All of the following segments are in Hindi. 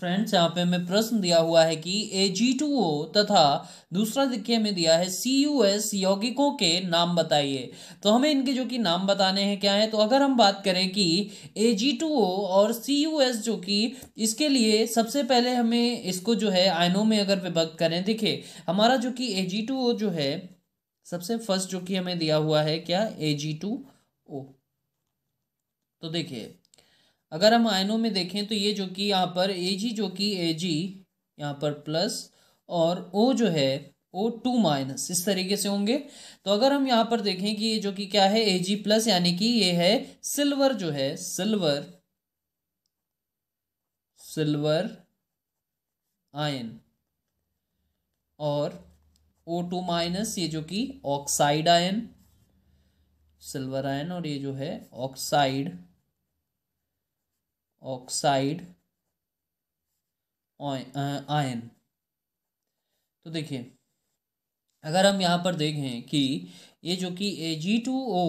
फ्रेंड्स यहाँ पे हमें प्रश्न दिया हुआ है कि ए जी टू ओ तथा दूसरा देखिए हमें दिया है सी यू एस यौगिकों के नाम बताइए तो हमें इनके जो कि नाम बताने हैं क्या है तो अगर हम बात करें कि ए जी टू ओ और सी यू एस जो कि इसके लिए सबसे पहले हमें इसको जो है आयनों में अगर विभक्त करें देखिए हमारा जो कि ए जी टू ओ जो है सबसे फर्स्ट जो कि हमें दिया हुआ है क्या ए जी टू ओ तो देखिए अगर हम आयनों में देखें तो ये जो कि यहाँ पर ए जी जो कि ए जी यहाँ पर प्लस और ओ जो है ओ टू माइनस इस तरीके से होंगे तो अगर हम यहाँ पर देखें कि ये जो कि क्या है ए जी प्लस यानी कि ये है सिल्वर जो है सिल्वर सिल्वर आयन और ओ टू माइनस ये जो कि ऑक्साइड आयन सिल्वर आयन और ये जो है ऑक्साइड ऑक्साइड आयन तो देखिए अगर हम यहाँ पर देखें कि ये जो कि ए जी टू ओ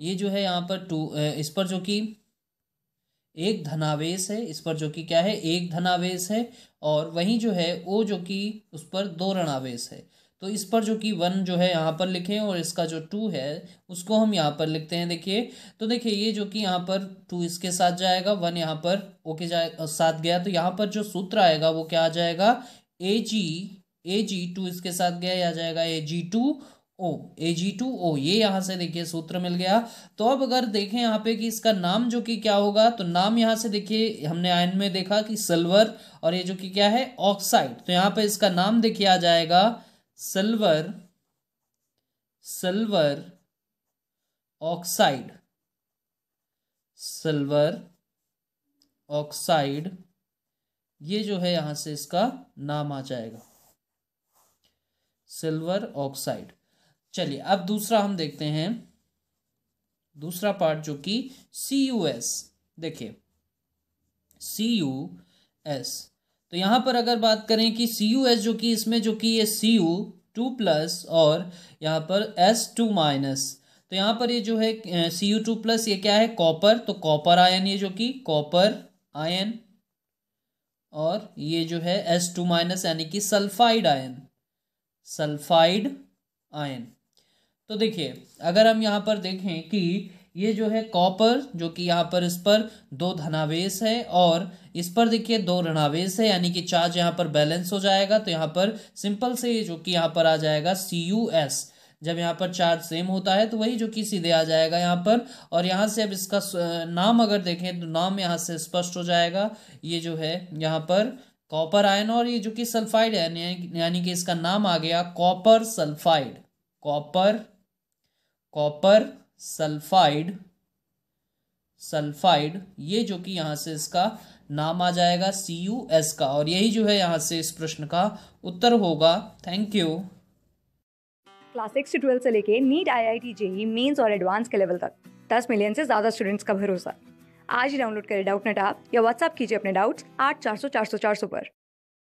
ये जो है यहाँ पर टू इस पर जो कि एक धनावेश है इस पर जो कि क्या है एक धनावेश है और वहीं जो है ओ जो कि उस पर दो ऋणावेश है तो इस पर जो कि वन जो है यहाँ पर लिखें और इसका जो टू है उसको हम यहाँ पर लिखते हैं देखिए तो देखिए ये जो कि यहाँ पर टू इसके साथ जाएगा वन यहाँ पर ओके जाए साथ गया तो यहाँ पर जो सूत्र आएगा वो क्या आ जाएगा ए जी ए जी टू इसके साथ गया या जाएगा ए जी टू ओ ए जी टू ओ ये यहाँ से देखिए सूत्र मिल गया तो अब अगर देखें यहाँ पे कि इसका नाम जो कि क्या होगा तो नाम यहाँ से देखिए हमने आयन में देखा कि सिल्वर और ये जो कि क्या है ऑक्साइड तो यहाँ पे इसका नाम देखिए आ जाएगा silver silver oxide silver oxide ये जो है यहां से इसका नाम आ जाएगा सिल्वर ऑक्साइड चलिए अब दूसरा हम देखते हैं दूसरा पार्ट जो कि सी यू एस देखिए सी यू एस तो यहाँ पर अगर बात करें कि सी यू एस जो कि इसमें जो कि ये सी यू टू प्लस और यहाँ पर एस टू माइनस तो यहाँ पर ये जो है सी यू टू प्लस ये क्या है कॉपर तो कॉपर आयन ये जो कि कॉपर आयन और ये जो है एस टू माइनस यानी कि सल्फाइड आयन सल्फाइड आयन तो देखिए अगर हम यहाँ पर देखें कि ये जो है कॉपर जो कि यहाँ पर इस पर दो धनावेश है और इस पर देखिए दो ऋणावेश है यानी कि चार्ज यहाँ पर बैलेंस हो जाएगा तो यहाँ पर सिंपल से जो कि यहाँ पर आ जाएगा सी यू एस जब यहाँ पर चार्ज सेम होता है तो वही जो कि सीधे आ जाएगा यहाँ पर और यहाँ से अब इसका नाम अगर देखें तो नाम यहाँ से स्पष्ट हो जाएगा ये जो है यहाँ पर कॉपर आयन और ये जो कि सल्फाइड है यानी कि इसका नाम आ गया copper sulphide copper copper sulphide sulphide ये जो कि यहां से इसका नाम आ जाएगा सी यू एस का और यही जो है यहाँ से इस प्रश्न का उत्तर होगा thank you class six to twelfth से लेके NEET I I T JEE mains और एडवांस के लेवल तक दस मिलियन से ज़्यादा स्टूडेंट्स का भरोसा आज ही डाउनलोड करें डाउट नेट आप या व्हाट्सअप कीजिए अपने डाउट्स आठ चार सौ चार सौ चार सौ पर